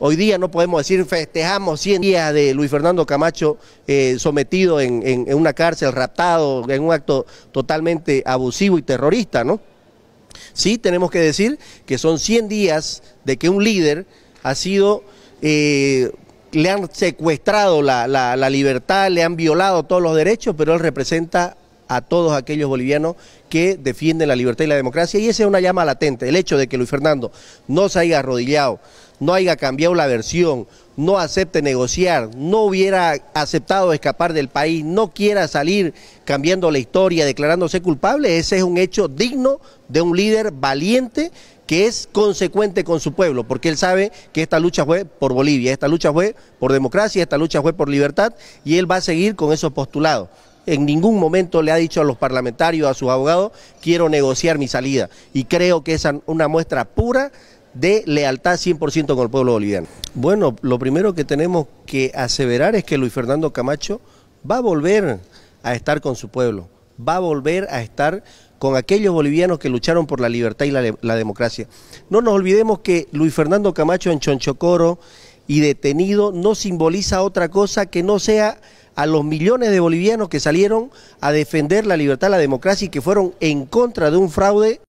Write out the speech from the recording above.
Hoy día no podemos decir festejamos 100 días de Luis Fernando Camacho eh, sometido en, una cárcel, raptado, en un acto totalmente abusivo y terrorista, ¿no? Sí tenemos que decir que son 100 días de que un líder ha sido... Eh, le han secuestrado la libertad, le han violado todos los derechos, pero él representa a todos aquellos bolivianos que defienden la libertad y la democracia. Y esa es una llama latente. El hecho de que Luis Fernando no se haya arrodillado, no haya cambiado la versión, no acepte negociar, no hubiera aceptado escapar del país, no quiera salir cambiando la historia, declarándose culpable, ese es un hecho digno de un líder valiente que es consecuente con su pueblo, porque él sabe que esta lucha fue por Bolivia, esta lucha fue por democracia, esta lucha fue por libertad, y él va a seguir con esos postulados en ningún momento le ha dicho a los parlamentarios, a sus abogados, quiero negociar mi salida. Y creo que es una muestra pura de lealtad 100% con el pueblo boliviano. Bueno, lo primero que tenemos que aseverar es que Luis Fernando Camacho va a volver a estar con su pueblo, va a volver a estar con aquellos bolivianos que lucharon por la libertad y la, democracia. No nos olvidemos que Luis Fernando Camacho en Chonchocoro y detenido no simboliza otra cosa que no sea a los millones de bolivianos que salieron a defender la libertad, la democracia y que fueron en contra de un fraude